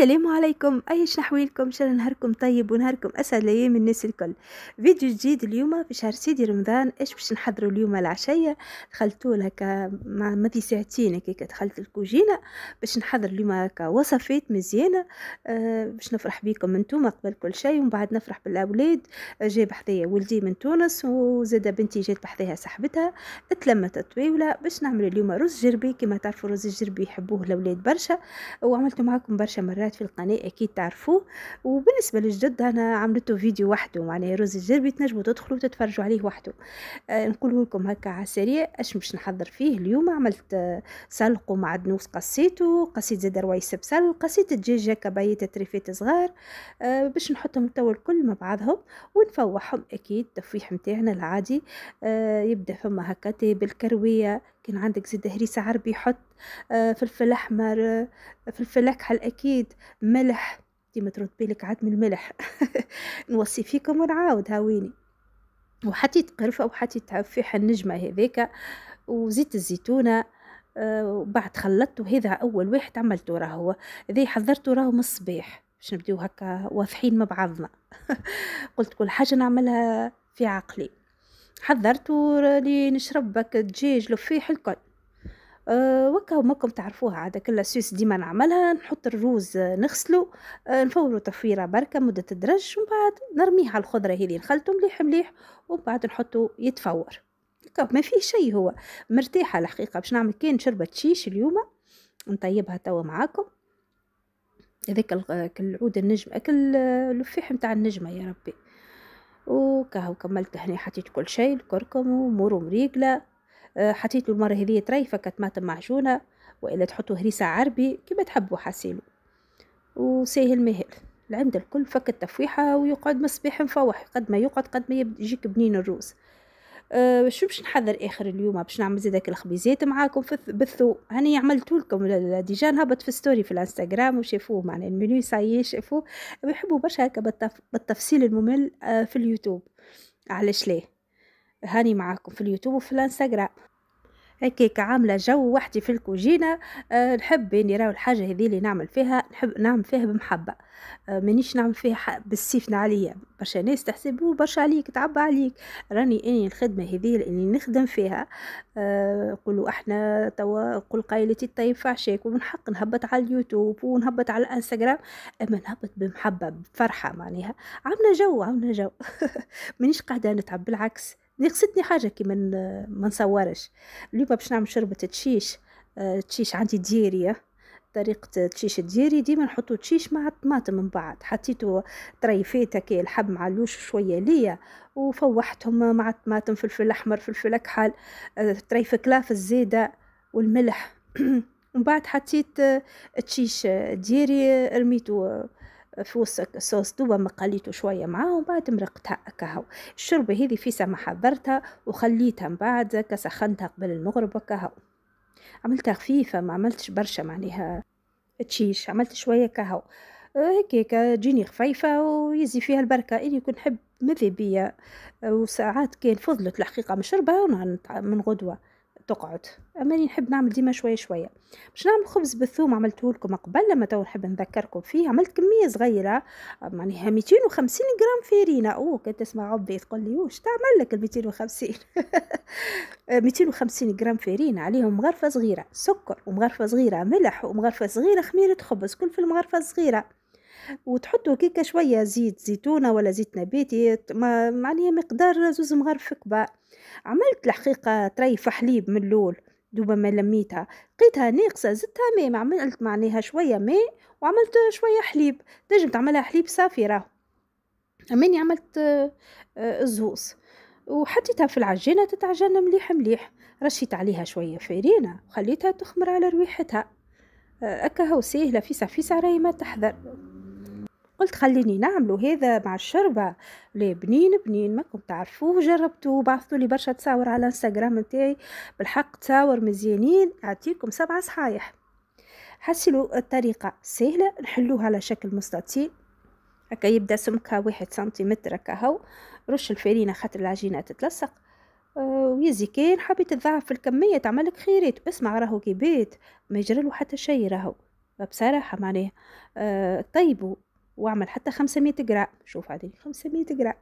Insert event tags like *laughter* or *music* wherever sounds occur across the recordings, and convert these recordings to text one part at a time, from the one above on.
السلام عليكم ايش نحويلكم شان نهاركم طيب ونهاركم اسعد ليام الناس الكل فيديو جديد اليوم في شهر سيدي رمضان ايش باش نحضروا اليوم العشيه دخلتوا هكا مع مضي ساعتين هكاك دخلت الكوجينه باش نحضر اليوم هكا وصفات مزيانه آه، باش نفرح بيكم انتم قبل كل شيء ومن بعد نفرح بالاولاد جاب بحذايا ولدي من تونس وزاده بنتي جات بحذاها صاحبتها تلمت الطويله باش نعمل اليوم رز جربي كما تعرفوا رز الجربي يحبوه الاولاد برشا وعملت معكم برشا مرات البنات في القناة أكيد تعرفوه وبالنسبة للجد أنا عملته فيديو وحده معناها رز الجربي تنجموا تدخلوا وتتفرجوا عليه وحده أه نقوله لكم هكا على السريع اش باش نحضر فيه اليوم عملت سلق آه، سلق ومعدنوس قصيته قصيت زاد روايس بسل قصيت الدجاج هكا بيت تريفات صغار أه باش نحطهم توا الكل مع بعضهم ونفوحهم اكيد التفويح نتاعنا العادي أه يبدا فما هكا بالكرويه كان عندك زيد هريسة عربي حط آه، فلفل أحمر آه، فلفل أكحل أكيد ملح ديما ترد بالك عاد من الملح *laughs* نوصي فيكم ونعاود هاويني وحطيت قرفة وحطيت تفاح النجمة هذيك وزيت الزيتونة آه، وبعد خلطت هذا أول واحد عملته راهو ذي حضرته راهو من الصباح باش نبداو هكا واضحين مع بعضنا *laughs* قلت كل حاجة نعملها في عقلي حذرت راني نشرب بك دجاج لفيح الكل أه وكا ماكم تعرفوها عادة كل سويس ديما نعملها نحط الروز نغسلو أه نفورو تفويره بركة مدة الدرج ومن بعد نرميها على الخضرة هذي نخلطو مليح مليح ومن بعد نحطو يتفور ما فيه شي هو مرتاحة الحقيقة باش نعمل كان شربة شيش اليوم نطيبها توا معاكم هذاك العود النجم اكل اللفيح آه، نتاع النجمة يا ربي وكاهو كملت هنا حطيت كل شيء الكركم ومور ومريقلة آه، حطيت المرة هذه طريفة كتماطم معجونة وإلا تحطوا هريسة عربي كما تحبوا حاسيلو وسهل ماهل العند الكل فك التفويحة ويقعد مصباح مفوح قد ما يقعد قد ما يجيك بنين الروس آه، شو باش نحضر اخر اليوم باش نعمل زيدك الخبيزات معاكم في بالثو هاني عملتو لكم ديجا نهبط في ستوري في الانستغرام وشافوه معنا المنيو ساي شافوه بيحبوا برشا هكا بالتف... بالتفصيل الممل آه، في اليوتيوب علاش ليه هاني معاكم في اليوتيوب وفي الانستغرام هكاك عامله جو وحدي في الكوجينه أه نحب اني راهو الحاجه هذه اللي نعمل فيها نحب نعمل فيها بمحبه أه مانيش نعمل فيها بالسيفنا عليا برشا ناس تحسبوا برشا عليك تعب عليك راني اني الخدمه هذه اللي نخدم فيها نقولوا أه احنا توا قل قايلتي الطيب فعشاك ومن حق نهبط على اليوتيوب ونهبط على الانستغرام اما نهبط بمحبه بفرحه معناها عامله جو عامله جو *laughs* مانيش قاعده نتعب بالعكس نقصتني حاجه كي من ما نصورش اليوم باش نعمل شربة تشيش آه، تشيش عندي ديريه طريقة تشيش الديري ديما نحطو تشيش مع الطماطم من بعد حطيتو طريفات هكا الحب مع اللوش شوية ليا وفوحتهم مع الطماطم فلفل أحمر فلفل أكحل آه، طريف كلاف الزيدة والملح *clears throat* ومن بعد حطيت آه، تشيش ديري رميتو فوس صوص توا مقليته شوية معاه بعد مرقتها كهو الشوربة هذي في ما حضرتها وخليتها من بعد كسخنتها قبل المغرب كهو عملتها خفيفة ما عملتش برشا معناها تشيش عملت شوية كهو هيك تجيني خفيفة ويزي فيها البركة إني كنت نحب ماذا بيا وساعات كان فضلت الحقيقة مشربة من غدوة تقعد اما نحب نعمل ديما شويه شويه باش نعمل خبز بالثوم عملته لكم قبل لما تو نحب نذكركم فيه عملت كميه صغيره معناها 250 غرام فرينه او كنت تسمع عبي تقول لي واش تعمل لك ال 250 250 غرام فرينه عليهم مغرفه صغيره سكر ومغرفه صغيره ملح ومغرفه صغيره خميره خبز كل في المغرفه الصغيره وتحطوا كيكه شويه زيت زيتونه ولا زيت نباتي معناها مقدار زوز مغرف كبار عملت الحقيقه تريف حليب من اللول دوبا ما لميتها لقيتها ناقصه زدتها ماء عملت معناها شويه ماء وعملت شويه حليب تنجم تعملها حليب صافي راهو اماني عملت الزوز آه، وحطيتها في العجينه تتعجن مليح مليح رشيت عليها شويه فرينه وخليتها تخمر على ريحتها آه، أكا هو سهلة فيسع فيسع راهي ما تحذر قلت خليني نعملو هذا مع الشربة لا بنين بنين ماكم تعرفوه جربتو بعثتوا لي برشا تصاور على انستغرام نتاعي بالحق تصاور مزيانين اعطيكم سبعة صحايح حسلو الطريقة سهلة نحلوها على شكل مستطيل هكا يبدا سمكها واحد سنتيمتر هكا هو رش الفرينة خاطر العجينة تتلصق آه، ويزي كان حبيت تضاعف الكمية تعملك خيرات اسمع راهو كي بيت ما يجرلو حتى شي راهو بصراحة معناه أه طيبوا واعمل حتى 500 غرام شوف هذه 500 غرام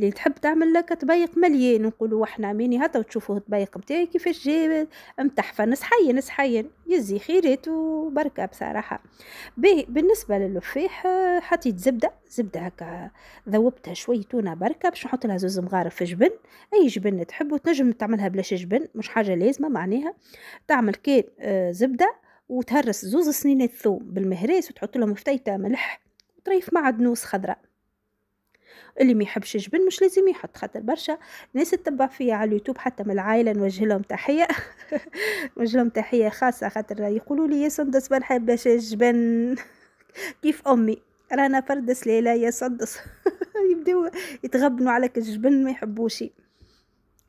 اللي تحب تعمل لك تبيق مليان نقولوا احنا ميني هتا وتشوفوه تبيق نتاعي كيفاش جاي متحفن صحيا صحيا يزي خيرات وبركه بصراحه باهي بالنسبه للفاح آه، حطيت زبده زبده هكا ذوبتها شويه تونه بركه باش نحط لها زوز مغارف في جبن اي جبن تحبوا تنجم تعملها بلاش جبن مش حاجه لازمه معناها تعمل كان آه، زبده وتهرس زوز سنين الثوم بالمهراس وتحط لهم فتيته ملح طريف مع دنوس خضراء اللي ما يحبش الجبن مش لازم يحط خاطر برشا ناس تتبع فيا على اليوتيوب حتى من العائله نوجه لهم تحيه *laughs* نوجه لهم تحيه خاصه خاطر يقولوا لي يا سندس ما نحبش الجبن *laughs* كيف امي رانا فرد سليله يا سندس *laughs* يبداو يتغبنوا عليك الجبن ما يحبوشي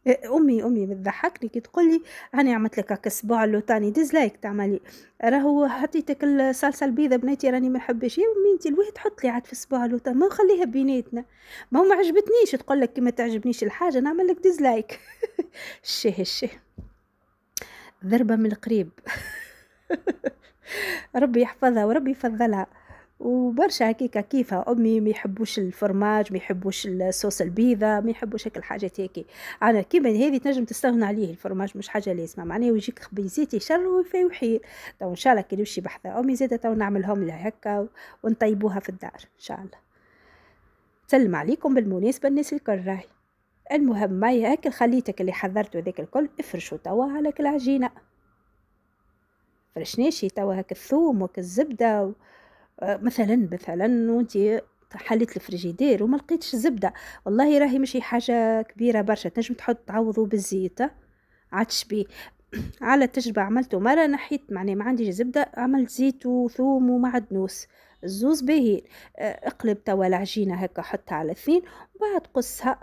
امي امي بتضحكني كي تقول لي راني عملت لك هكا صباع لوطاني ديزلايك تعملي راهو حطيتك الصلصه البيضه بناتي راني ما نحبش يا امي انت الوهي تحط لي عاد في صباع لوطان ما نخليها بيناتنا ما هو ما عجبتنيش تقول لك كي ما تعجبنيش الحاجه نعمل لك ديزلايك الشه *laughs* الشه ضربه من القريب *laughs* ربي يحفظها وربي يفضلها وبرشا هكيكا كيفها امي ما يحبوش الفرماج ما يحبوش الصوص البيضه ما يحبوش هيك الحاجات هيك انا كيما هذه تنجم تستغنى عليه الفرماج مش حاجه لازمه معناه ويجيك خبيزات يشر وفي وحير تو ان شاء الله كي نمشي بحذا امي زاده تو نعملهم لها هكا ونطيبوها في الدار ان شاء الله سلم عليكم بالمناسبه الناس الكل راهي المهم ماي هاك خليتك اللي حضرته ذاك الكل افرشوا توا على العجينه فرشناشي توا هاك الثوم وك الزبده و... مثلا مثلا وانت حليت الفريجيدير وما لقيتش زبده والله راهي ماشي حاجه كبيره برشا تنجم تحط تعوضو بالزيت عاد بيه *clears throat* على التجربة عملته مرة نحيت معني ما عنديش زبدة عملت زيت وثوم ومعدنوس الزوز باهين آه، اقلب توا العجينة هكا حطها على الثين وبعد قصها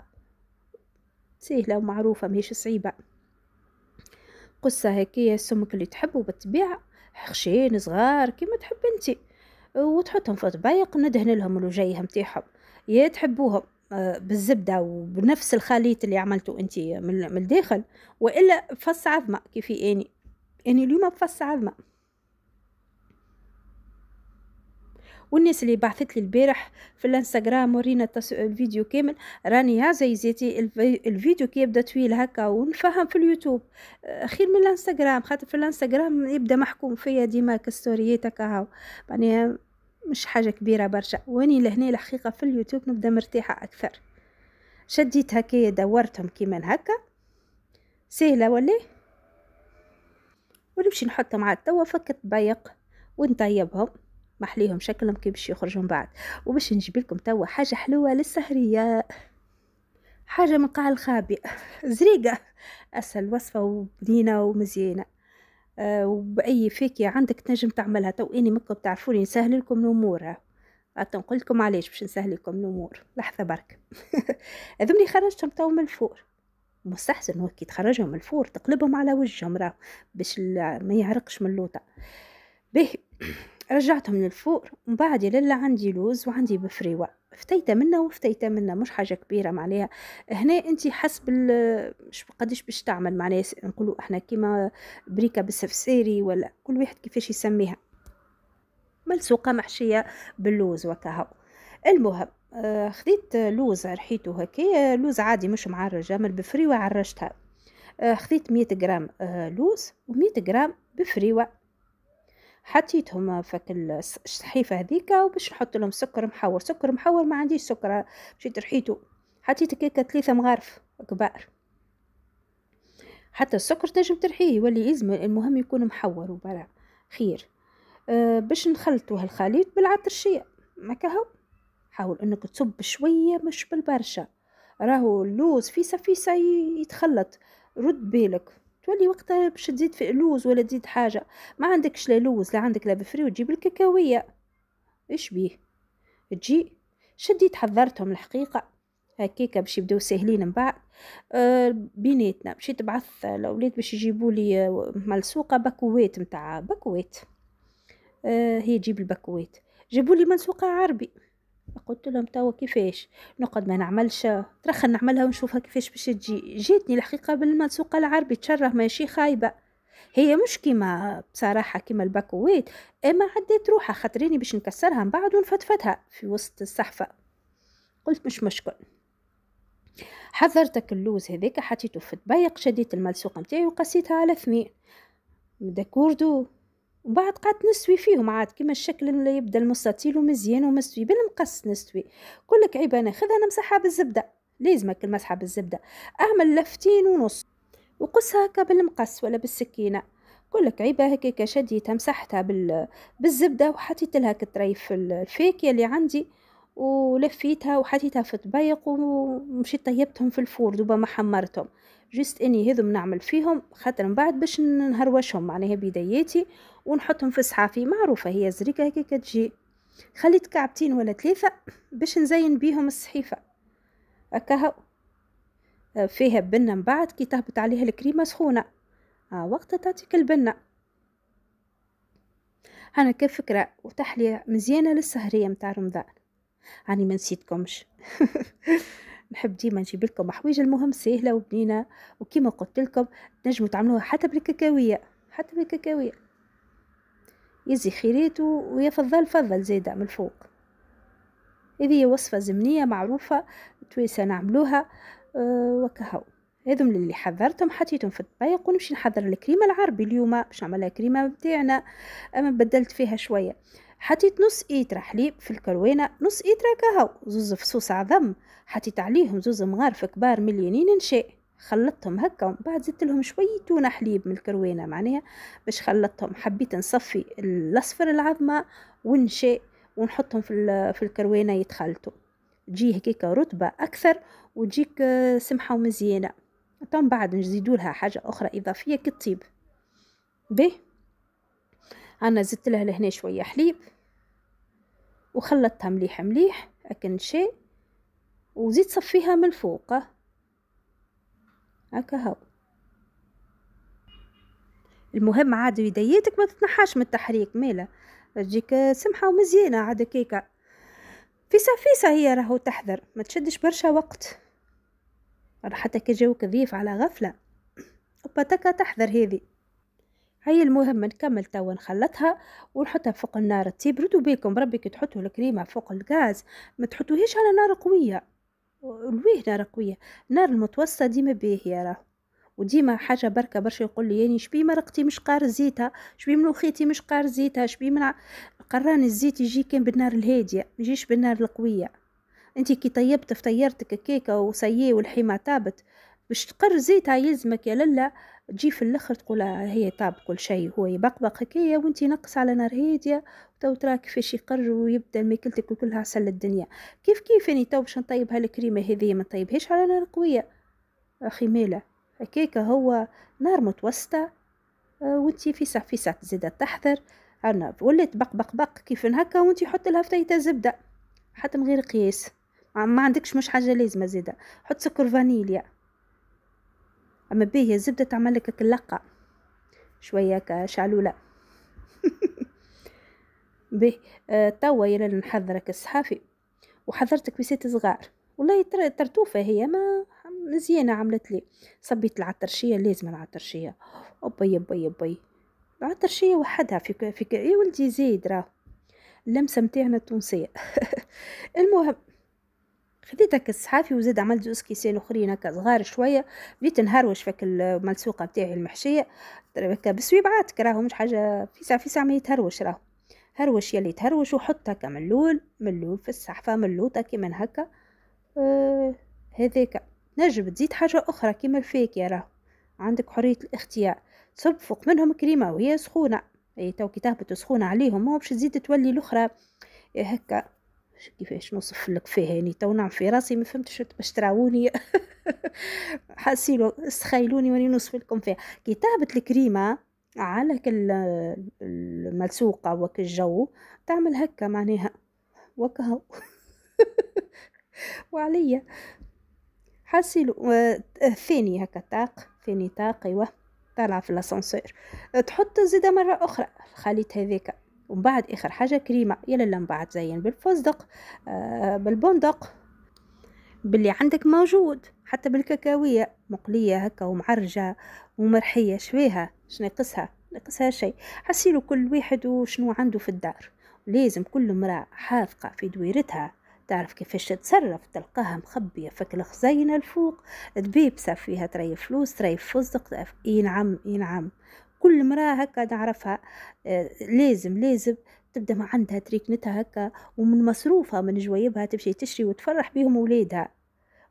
سهلة ومعروفة ماهيش صعيبة قصها هكايا السمك اللي تحبه بالطبيعة خشين صغار كيما تحب انتي وتحطهم في طبايق ندهن لهم الوجيه متاعهم يا تحبوهم آه، بالزبدة وبنفس الخليط اللي عملته انت من الداخل وإلا فص عظمة كيفي اني اني اليوم بفص عظمة والناس اللي بعثت لي البارح في الانستغرام ورينا الفيديو كامل راني يا زيتي الفيديو كي يبدا طويل هكا ونفهم في اليوتيوب آه، خير من الانستغرام خاطر في الانستغرام يبدا محكوم فيا ديما كستوريات هكا هاو يعني مش حاجه كبيره برشا واني لهنا الحقيقه في اليوتيوب نبدا مرتاحه اكثر شديت هكايا دورتهم كيما هكا سهله ولا ونمشي نحطهم على التوا فك تبيق ونطيبهم محليهم شكلهم كي باش يخرجوا من بعد وباش نجيب لكم توا حاجه حلوه للسهريه حاجه من قاع الخابي زريقه اسهل وصفه وبنينه ومزيانه آه، وباي فاكهه عندك تنجم تعملها تو اني مكم تعرفوني نسهل لكم الامور حتى نقول لكم علاش باش نسهل لكم الامور لحظه برك *laughs* هذومني خرجتهم تو من الفور مستحسن هو كي تخرجهم من الفور تقلبهم على وجههم راهو باش ما يعرقش من اللوطه به رجعتهم للفور ومن بعد للا عندي لوز وعندي بفريوة فتيتة منا وفتيتة منا مش حاجة كبيرة معناها هنا انت حسب قديش باش تعمل معناها نقولوا احنا كيما بريكة بالسفسيري ولا كل واحد كيفاش يسميها ملسوقة محشية باللوز وكهو المهم خذيت آه، خديت لوز رحيته هكايا آه، لوز عادي مش معرج من البفريوة عرجتها خذيت آه، خديت مية جرام لوز ومية جرام بفريوة حطيتهم فك الصحيفه هذيك وباش نحط لهم سكر محور سكر محور ما عنديش سكر مشيت رحيتو حطيت كيكة ثلاثه مغارف كبار حتى السكر تنجم ترحيه يولي يزم المهم يكون محور وبرا خير أه باش نخلطو هالخليط بالعطرشيه كهو حاول انك تصب شويه مش بالبرشا راهو اللوز فيسا فيسا يتخلط رد بالك تولي وقتها باش تزيد في لوز ولا تزيد حاجه ما عندكش لا لوز لا عندك لا بفري وتجيب الكاكاويه ايش بيه تجي شديت تحضرتهم الحقيقه هكيكا باش يبداو ساهلين من بعد آه، بيناتنا مشيت بعث الاولاد باش يجيبوا لي آه، مال السوق باكوات نتاع باكوات آه، هي تجيب الباكوات جابوا لي منسوقه عربي قلت لهم توا كيفاش نقعد ما نعملش ترخى نعملها ونشوفها كيفاش باش تجي جاتني الحقيقه بالمسوقه العربي تشره ماشي خايبه هي مش كيما بصراحه كيما الباكوات اما عديت روحها خاطريني باش نكسرها من بعد ونفتفتها في وسط الصحفه قلت مش مشكل حذرتك اللوز هذيك حطيته في الطبيق شديت الملصوقه نتاعي وقسيتها على ثمين داكوردو وبعد بعد قعدت نسوي فيهم عاد كيما الشكل اللي يبدا المستطيل ومزيان ومستوي بالمقص نسوي كلك عيبه ناخذها نمسحها بالزبده لازمك المسحه بالزبده اعمل لفتين ونص وقصها هكا بالمقص ولا بالسكينه كلك عيبه هكاك شديتها مسحتها بالزبده وحطيت لها كتريف الفاكهه اللي عندي ولفيتها وحطيتها في طبيق ومشيت طيبتهم في الفور دوبا ما حمرتهم جست اني هذم نعمل فيهم خاطر من بعد باش نهروشهم معناها بداياتي ونحطهم في الصحافي معروفه هي زريكه هكا تجي خليت كعبتين ولا ثلاثه باش نزين بيهم الصحيفه هكا آه، فيها بنه من بعد كي تهبط عليها الكريمه سخونه ها آه، وقتها تعطيك البنه انا كفكره وتحليه مزيانه للسهريه متاع رمضان راني ما نسيتكمش *laughs* نحب ديما نجيب لكم حوايج المهم سهله وبنينه وكيما قلت لكم تنجموا تعملوها حتى بالكاكاويه حتى بالكاكاويه يزي خيريت ويا فضل فضل زايده من الفوق هذه هي وصفه زمنيه معروفه تويسه نعملوها أه وكهو هذم اللي حذرتهم حطيتهم في الطبيق ونمشي نحضر الكريمه العربي اليوم باش نعملها كريمه بتاعنا اما بدلت فيها شويه حطيت نص ايترا حليب في الكروينة نص ايترا كهو زوز فصوص عظم حطيت عليهم زوز مغارف كبار مليانين نشاء خلطتهم هكا ومن بعد زدت لهم شويه تونه حليب من الكروينة معناها باش خلطتهم حبيت نصفي الاصفر العظمه ونشاء ونحطهم في في الكروينة يتخلطوا تجي هكيكا رطبه اكثر وتجيك *hesitation* سمحه ومزيانه طبعا بعد نزيدولها حاجه اخرى اضافيه كالطيب به أنا زدت لها لهنا شوية حليب وخلطتها مليح مليح أكن شيء وزيت صفيها من فوق هكا هاو المهم عاد يديتك ما تتنحاش من التحريك مالا تجيك سمحة ومزيانة عاد كيكة فيسا فيسا هي راهو تحذر ما تشدش برشا وقت حتى كي جاوك ضيف على غفلة وبتكا تحذر هذه هاي المهم نكمل توا نخلطها ونحطها فوق النار تبرد وبيكم بربي كي تحطوا الكريمه فوق الغاز ما تحطوهيش على نار قويه الويه نار قويه نار المتوسطه ديما باهيه يا راه وديما حاجه بركه برشا يقول لي يعني شبي مرقتي مش قار زيتها شبي ملوخيتي مش قار زيتها شبي من قران الزيت يجي كان بالنار الهاديه ما يجيش بالنار القويه انت كي طيبت فطيرتك الكيكه وسيي والحيمه طابت باش تقر زيتها يلزمك يا لاله تجي في الاخر تقول آه، هي طاب كل شيء هو يبقبق هكايا وانت نقص على نار هاديه تو ترى كيفاش يقر ويبدا ماكلتك كلها عسل الدنيا كيف كيف اني يعني تو باش نطيب هالكريمه هذه ما نطيبهاش على نار قويه اخي ماله هكاك هو نار متوسطه آه، وانت في ساعه في ساعه تزيد تحذر عنا ولات بق بق بق كيف هكا وانت حط لها فتيته زبده حتى من غير قياس ما عندكش مش حاجه لازمه زيده حط سكر فانيليا اما باهي الزبده تعمل لك تلقى شويه كشعلوله توا *laughs* آه توا يلا نحضرك الصحافي وحضرتك بسات صغار والله ترتوفه هي ما مزيانه عملت لي صبيت العطرشيه لازم العطرشيه أبي يبي يبي العطرشيه وحدها في في يا إيه ولدي زيد راه اللمسه متاعنا التونسيه *laughs* المهم خديت هكا الصحافي وزاد عملت زوز كيسان اخرين هكا صغار شويه بديت نهروش فيك الملسوقه نتاعي المحشيه هكا بسويبعات راهو مش حاجه فيسع فيسع ما يتهروش راهو هروش يلي تهروش وحط هكا من اللول من اللول في الصحفه من اللوطه كيما هكا آه هذاك نجم تزيد حاجه اخرى كيما الفاكهه راهو عندك حريه الاختيار تصب فوق منهم كريمه وهي سخونه اي تو كي تهبط سخونه عليهم ما باش تزيد تولي الاخرى هكا كيفاش نوصف لك فيه هاني تو نعم في راسي ما فهمتش باش تراوني *laughs* حاسيلو تخيلوني واني نوصف لكم فيها تعبت الكريمه على كل الملسوقة وك الجو تعمل هكا معناها وكهو *laughs* وعليا حاسيلو ثاني هكا طاق ثاني طاق ايوه طالعة في الاسانسير تحط زيادة مرة أخرى خليت هذيك ومن بعد اخر حاجه كريمه يلا من بعد زين بالفستق آه، بالبندق باللي عندك موجود حتى بالكاكاوية مقلية هكا ومعرجة ومرحية شفيها شنو يقصها نقصها شيء حسيلو كل واحد وشنو عنده في الدار لازم كل امرأة حاذقة في دويرتها تعرف كيفاش تتصرف تلقاها مخبية فك الخزينه الفوق تبيبسة فيها تري فلوس تري فستق اي نعم اي نعم كل مرأة هكا نعرفها آه، لازم لازم تبدا ما عندها تريكنتها هكا ومن مصروفها من جويبها تمشي تشري وتفرح بيهم ولادها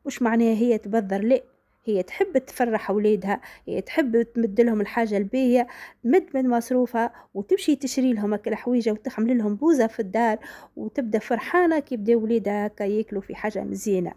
مش معناها هي تبذر لا هي تحب تفرح أولادها هي تحب تمد لهم الحاجة الباهية تمد من مصروفها وتمشي تشري لهم هكا حويجه وتحمل لهم بوزة في الدار وتبدأ فرحانة كي بدا ولادها هكا ياكلوا في حاجة مزيانة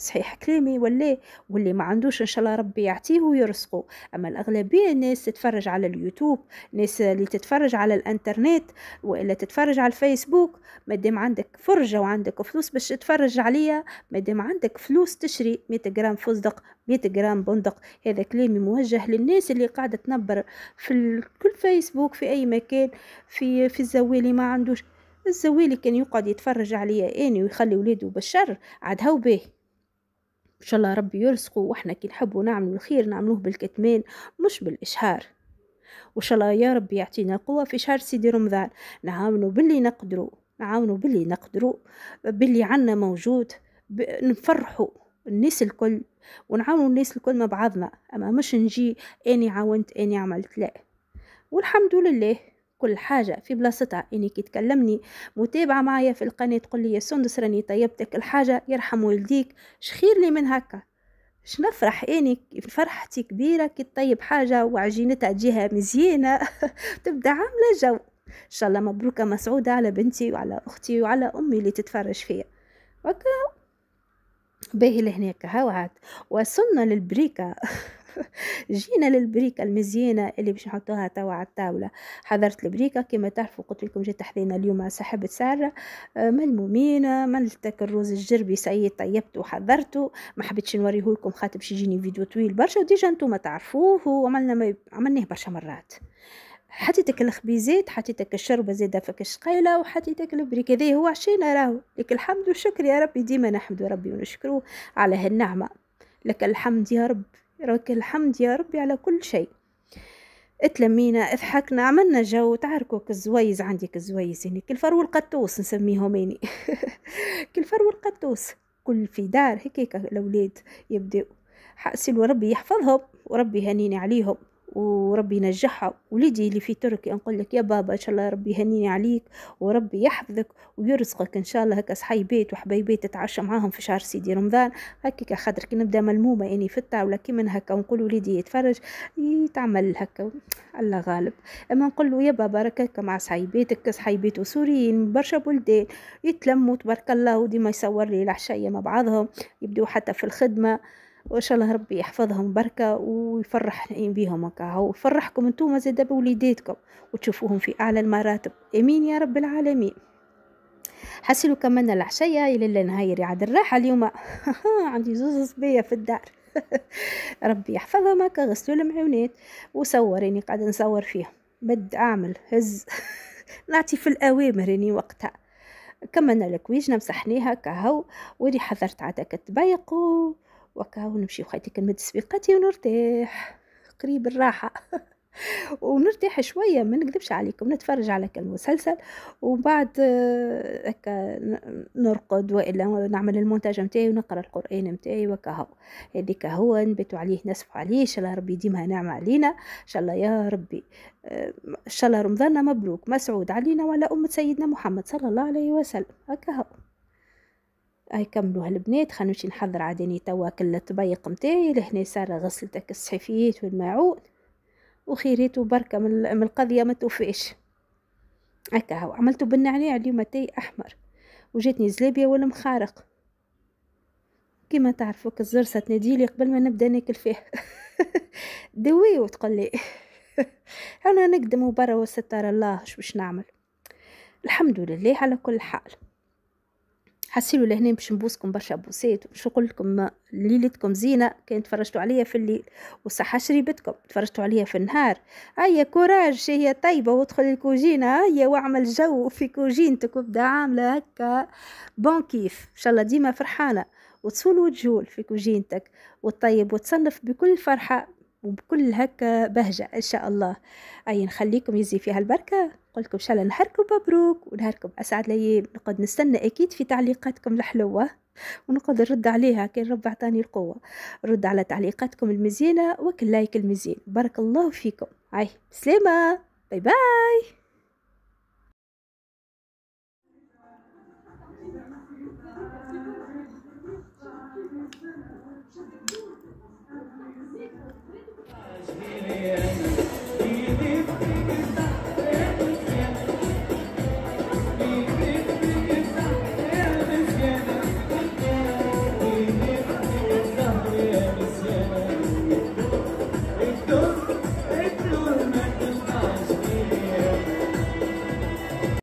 صحيح كلامي ولا واللي ما عندوش ان شاء الله ربي يعطيه ويرزقه اما الاغلبيه الناس تتفرج على اليوتيوب ناس اللي تتفرج على الانترنت والا تتفرج على الفيسبوك مادام عندك فرجه وعندك فلوس باش تتفرج عليها مادام عندك فلوس تشري 100 غرام فستق 100 غرام بندق هذا كلامي موجه للناس اللي قاعده تنبر في كل فيسبوك في اي مكان في في الزوالي ما عندوش الزوالي كان يقعد يتفرج عليا اني ويخلي ولاده بالشر عاد هو باهي ان شاء الله ربي يرزقه واحنا كي نحبوا نعملوا الخير نعملوه بالكتمان مش بالاشهار وان شاء الله يا ربي يعطينا قوه في شهر سيدي رمضان نعاونوا باللي نقدروا نعاونوا باللي نقدروا باللي عنا موجود نفرحوا الناس الكل ونعاونوا الناس الكل مع بعضنا اما مش نجي اني عاونت اني عملت لا والحمد لله كل حاجة في بلاصتها يعني كي تكلمني متابعة معايا في القناة تقول لي يا سندس راني طيبتك الحاجة يرحم والديك شخير لي من هكا شنفرح نفرح اني يعني؟ فرحتي كبيره كي تطيب حاجه وعجينتها تجيها مزيانه *laughs* تبدا عامله جو ان شاء الله مبروكه مسعوده على بنتي وعلى اختي وعلى امي اللي تتفرج فيا وكا باهي لهناك هاو عاد وصلنا للبريكه *laughs* *laughs* جينا للبريكة المزيانة اللي باش نحطوها توا على الطاولة حضرت البريكة كما تعرفوا قلت لكم جات حذينا اليوم سحبة سارة آه، ملمومين ملتك الروز الجربي سي طيبته وحضرته ما حبيتش نوريه لكم خاطر باش يجيني فيديو طويل برشا وديجا انتم تعرفوه وعملنا ما... عملناه برشا مرات حطيتك الخبيزات حطيتك الشربة زادة فك الشقيلة وحطيتك البريك هذا هو عشينا راهو لك الحمد والشكر يا ربي ديما نحمد ربي ونشكروه على هالنعمة لك الحمد يا رب لك الحمد يا ربي على كل شيء تلمينا اضحكنا عملنا جو تعركوا كزويز عندي كزويز يعني كالفر والقطوس نسميهم يعني *laughs* كالفر والقطوس كل في دار هكيك الاولاد يبداو حاسل وربي يحفظهم وربي هنيني عليهم وربي ينجحها ولدي اللي في تركيا نقول لك يا بابا ان شاء الله ربي يهنيني عليك وربي يحفظك ويرزقك ان شاء الله هكا صحي بيت وحبيبات تتعشى معاهم في شهر سيدي رمضان هكاك خاطر كي نبدا ملمومه اني يعني في الطاوله كيما هكا ونقول وليدي يتفرج يتعمل هكا الله غالب اما نقول له يا بابا راك هكا مع بيتك صحي سوريين وسوريين برشا بلدان يتلموا تبارك الله وديما يصور لي العشايه مع بعضهم يبدو حتى في الخدمه وان شاء الله ربي يحفظهم بركه ويفرح بيهم هكا ويفرحكم انتم زادا بوليداتكم وتشوفوهم في اعلى المراتب امين يا رب العالمين حسلوا كملنا العشية إلى نهايري عاد الراحة اليوم *laughs* عندي زوز صبية في الدار *laughs* ربي يحفظهم هكا غسلوا المعونات وصور راني قاعدة نصور فيهم بد أعمل هز *laughs* نعطي في الأوامر راني وقتها كملنا الكويجنة مسحناها كهو ودي حضرت عاد كتبيقوا وكاو نمشي وخيتي كنمد سبيقاتي ونرتاح قريب الراحه *laughs* ونرتاح شويه ما نكذبش عليكم نتفرج على المسلسل ومن بعد آه، هكا نرقد والا نعمل المونتاج نتاعي ونقرا القران نتاعي وكهو هذيك هو نبتوا عليه نسف عليه ان شاء الله ربي يديمها نعمه علينا ان شاء الله يا ربي آه، ان شاء الله رمضان مبروك مسعود علينا وعلى امه سيدنا محمد صلى الله عليه وسلم هكا هاي كملوها البنات نمشي نحضر عادني يعني توا كل الطبيق متاعي لهنا صار غسلتك الصحفيات والماعون وخيريت وبركه من القضيه ما توفيش هكا هو عملته بالنعناع اليوم تاي احمر وجاتني زلابيه والمخارق كيما تعرفوا تنادي تناديلي قبل ما نبدا ناكل فيه *laughs* دوي وتقول لي *laughs* انا نقدم برا وستر الله شو باش نعمل الحمد لله على كل حال حسيلو لهنا باش نبوسكم برشا بوسات باش نقول لكم ليلتكم زينه كان تفرجتوا عليا في الليل وصحه شريبتكم تفرجتوا عليا في النهار هيا كوراج هي طيبه وادخل الكوجينه هيا واعمل جو في كوجينتك وابدا عامله هكا بون كيف ان شاء الله ديما فرحانه وتصول وتجول في كوجينتك وتطيب وتصنف بكل فرحه وبكل هكا بهجه ان شاء الله اي نخليكم يزي فيها البركه قلتكم ان شاء الله نهاركم مبروك ونهاركم اسعد ليام نقعد نستنى اكيد في تعليقاتكم الحلوه ونقعد نرد عليها كان رب عطاني القوه رد على تعليقاتكم المزينه وكل لايك المزين بارك الله فيكم عاي سلامه باي باي